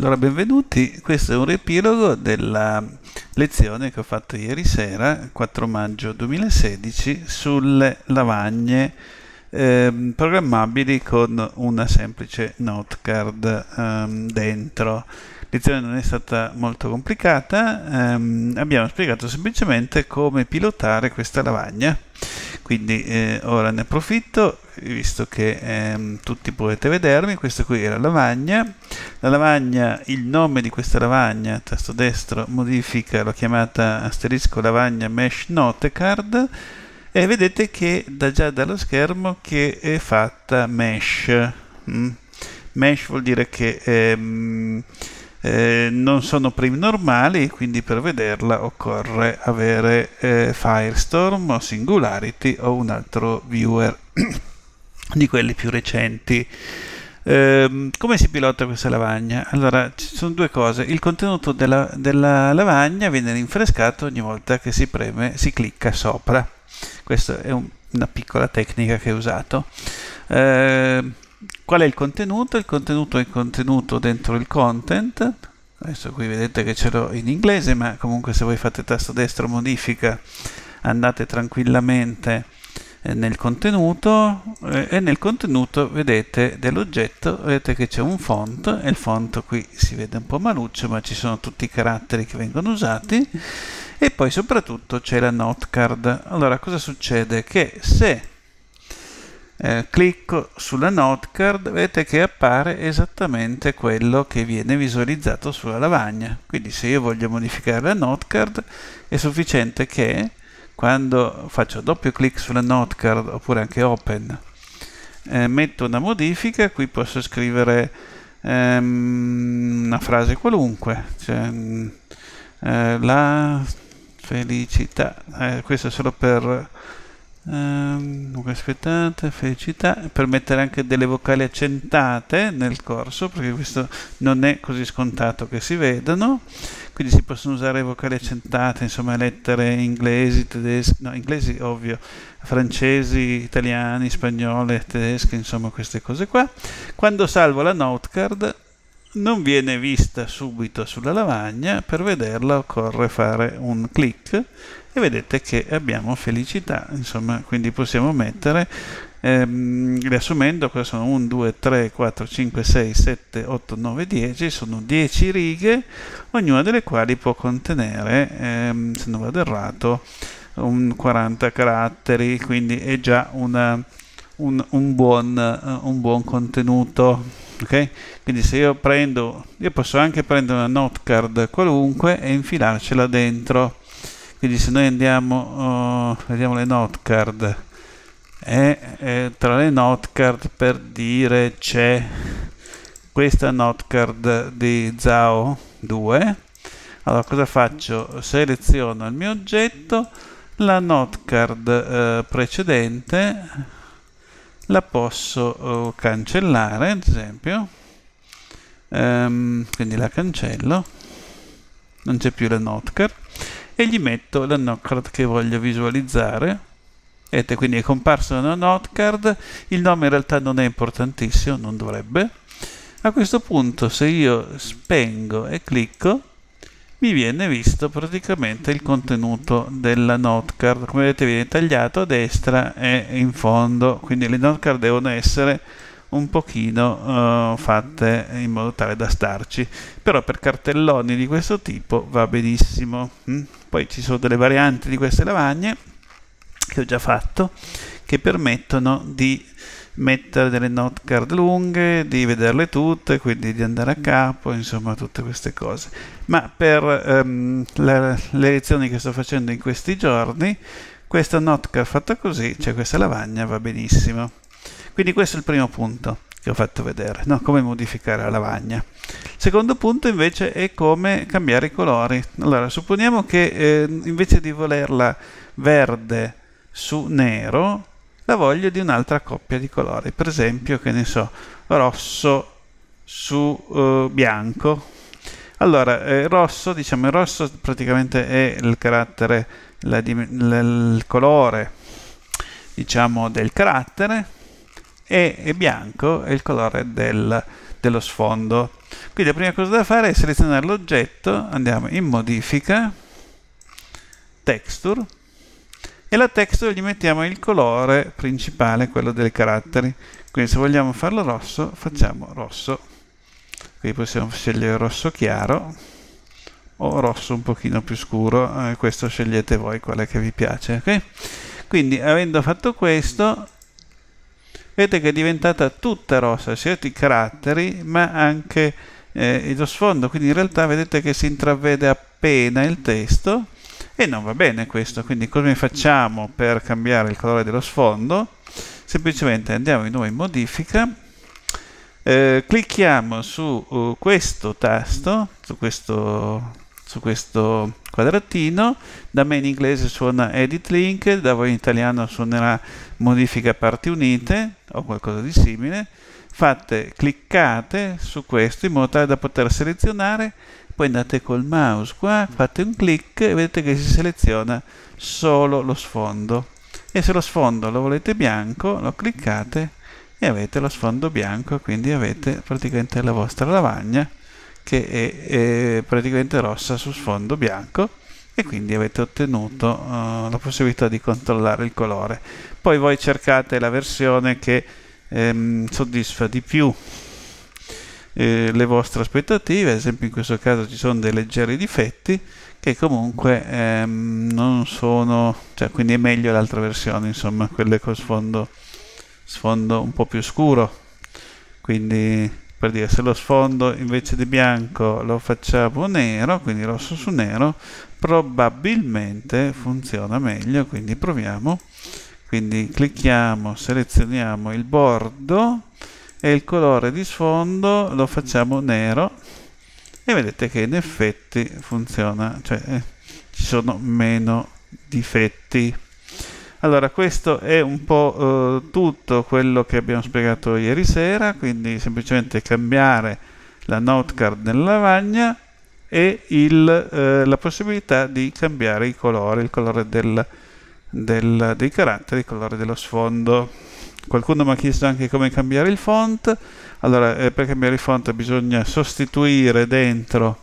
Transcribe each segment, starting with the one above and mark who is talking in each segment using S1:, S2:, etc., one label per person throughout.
S1: Allora, benvenuti, questo è un riepilogo della lezione che ho fatto ieri sera, 4 maggio 2016, sulle lavagne eh, programmabili con una semplice note card ehm, dentro. Lezione non è stata molto complicata, ehm, abbiamo spiegato semplicemente come pilotare questa lavagna quindi eh, ora ne approfitto visto che ehm, tutti potete vedermi questa qui è la lavagna la lavagna il nome di questa lavagna tasto destro modifica l'ho chiamata asterisco lavagna mesh note card e vedete che da già dallo schermo che è fatta mesh mm. mesh vuol dire che ehm, eh, non sono primi normali, quindi per vederla occorre avere eh, Firestorm o Singularity o un altro viewer di quelli più recenti. Ehm, come si pilota questa lavagna? Allora, ci sono due cose. Il contenuto della, della lavagna viene rinfrescato ogni volta che si preme, si clicca sopra. Questa è un, una piccola tecnica che ho usato. Eh, Qual è il contenuto? Il contenuto è contenuto dentro il content. Adesso qui vedete che ce l'ho in inglese, ma comunque se voi fate tasto destro modifica andate tranquillamente eh, nel contenuto eh, e nel contenuto vedete dell'oggetto vedete che c'è un font e il font qui si vede un po' maluccio ma ci sono tutti i caratteri che vengono usati e poi soprattutto c'è la note card allora cosa succede che se eh, clicco sulla note card vedete che appare esattamente quello che viene visualizzato sulla lavagna quindi se io voglio modificare la note card è sufficiente che quando faccio doppio clic sulla note card oppure anche open eh, metto una modifica qui posso scrivere ehm, una frase qualunque cioè, mm, eh, la felicità eh, questo è solo per Dunque ehm, aspettate, felicità, per mettere anche delle vocali accentate nel corso, perché questo non è così scontato che si vedano, quindi si possono usare vocali accentate, insomma lettere inglesi, tedesche, no inglesi ovvio, francesi, italiani, spagnole, tedesche, insomma queste cose qua. Quando salvo la note card non viene vista subito sulla lavagna, per vederla occorre fare un clic e vedete che abbiamo felicità, insomma, quindi possiamo mettere, ehm, riassumendo, cosa sono 1, 2, 3, 4, 5, 6, 7, 8, 9, 10, sono 10 righe, ognuna delle quali può contenere, ehm, se non vado errato, un 40 caratteri, quindi è già una, un, un, buon, eh, un buon contenuto ok? Quindi se io prendo, io posso anche prendere una note card qualunque e infilarcela dentro. Quindi se noi andiamo, oh, vediamo le note card, e, e tra le note card per dire c'è questa note card di Zao 2. Allora cosa faccio? Seleziono il mio oggetto, la note card eh, precedente la posso eh, cancellare ad esempio um, quindi la cancello non c'è più la notcard e gli metto la notcard che voglio visualizzare Vedete, quindi è comparsa una notcard, il nome in realtà non è importantissimo, non dovrebbe. A questo punto se io spengo e clicco, mi viene visto praticamente il contenuto della note card come vedete viene tagliato a destra e in fondo quindi le note card devono essere un pochino uh, fatte in modo tale da starci però per cartelloni di questo tipo va benissimo mm? poi ci sono delle varianti di queste lavagne che ho già fatto che permettono di mettere delle note card lunghe, di vederle tutte, quindi di andare a capo, insomma tutte queste cose. Ma per um, la, le lezioni che sto facendo in questi giorni, questa note card fatta così, cioè questa lavagna, va benissimo. Quindi questo è il primo punto che ho fatto vedere, no? come modificare la lavagna. Secondo punto invece è come cambiare i colori. Allora, supponiamo che eh, invece di volerla verde su nero, la voglio di un'altra coppia di colori, per esempio, che ne so, rosso su eh, bianco. Allora, eh, rosso, diciamo, il rosso praticamente è il carattere, la, il colore, diciamo, del carattere e, e bianco è il colore del, dello sfondo. Quindi la prima cosa da fare è selezionare l'oggetto, andiamo in modifica, texture, e la texture gli mettiamo il colore principale, quello dei caratteri. Quindi se vogliamo farlo rosso, facciamo rosso. Qui possiamo scegliere rosso chiaro o rosso un pochino più scuro, eh, questo scegliete voi quale che vi piace. Okay? Quindi avendo fatto questo, vedete che è diventata tutta rossa, sia i caratteri ma anche eh, lo sfondo, quindi in realtà vedete che si intravede appena il testo e non va bene questo quindi come facciamo per cambiare il colore dello sfondo semplicemente andiamo di nuovo in modifica eh, clicchiamo su uh, questo tasto su questo, su questo quadratino da me in inglese suona edit link da voi in italiano suonerà modifica parti unite o qualcosa di simile fate cliccate su questo in modo tale da poter selezionare poi andate col mouse qua, fate un clic e vedete che si seleziona solo lo sfondo e se lo sfondo lo volete bianco lo cliccate e avete lo sfondo bianco quindi avete praticamente la vostra lavagna che è, è praticamente rossa su sfondo bianco e quindi avete ottenuto uh, la possibilità di controllare il colore poi voi cercate la versione che ehm, soddisfa di più eh, le vostre aspettative, ad esempio in questo caso ci sono dei leggeri difetti che comunque ehm, non sono, cioè quindi è meglio l'altra versione, insomma, quelle con sfondo, sfondo un po' più scuro. Quindi per dire se lo sfondo invece di bianco lo facciamo nero, quindi rosso su nero, probabilmente funziona meglio, quindi proviamo. Quindi clicchiamo, selezioniamo il bordo e il colore di sfondo lo facciamo nero e vedete che in effetti funziona, cioè eh, ci sono meno difetti. Allora, questo è un po' eh, tutto quello che abbiamo spiegato ieri sera, quindi semplicemente cambiare la note card nella lavagna e il, eh, la possibilità di cambiare i colori, il colore del, del, dei caratteri, il colore dello sfondo. Qualcuno mi ha chiesto anche come cambiare il font. Allora, eh, per cambiare il font bisogna sostituire dentro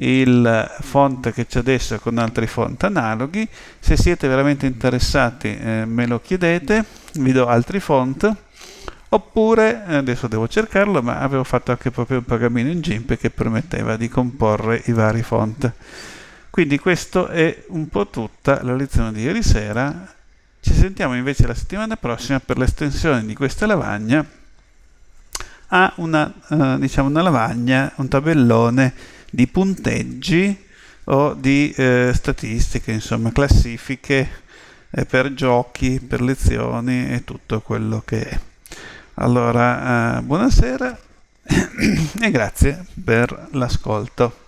S1: il font che c'è adesso con altri font analoghi. Se siete veramente interessati eh, me lo chiedete, vi do altri font. Oppure, eh, adesso devo cercarlo, ma avevo fatto anche proprio un pagamento in GIMP che permetteva di comporre i vari font. Quindi questo è un po' tutta la lezione di ieri sera. Ci sentiamo invece la settimana prossima per l'estensione di questa lavagna a una, eh, diciamo una lavagna, un tabellone di punteggi o di eh, statistiche, insomma classifiche eh, per giochi, per lezioni e tutto quello che è. Allora, eh, buonasera e grazie per l'ascolto.